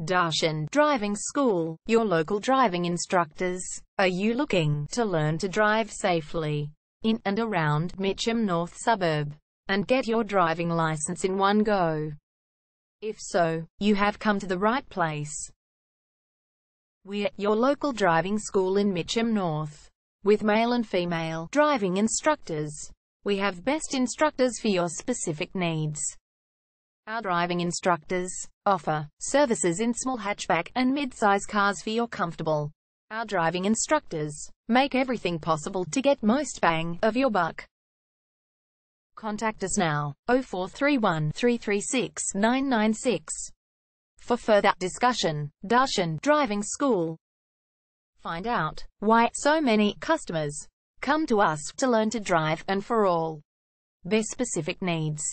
Darshan Driving School, your local driving instructors. Are you looking to learn to drive safely in and around Mitcham North Suburb and get your driving license in one go? If so, you have come to the right place. We're your local driving school in Mitcham North with male and female driving instructors. We have best instructors for your specific needs. Our driving instructors offer services in small hatchback and mid-size cars for your comfortable. Our driving instructors make everything possible to get most bang of your buck. Contact us now 0431 336 996. For further discussion, Darshan Driving School. Find out why so many customers come to us to learn to drive and for all their specific needs.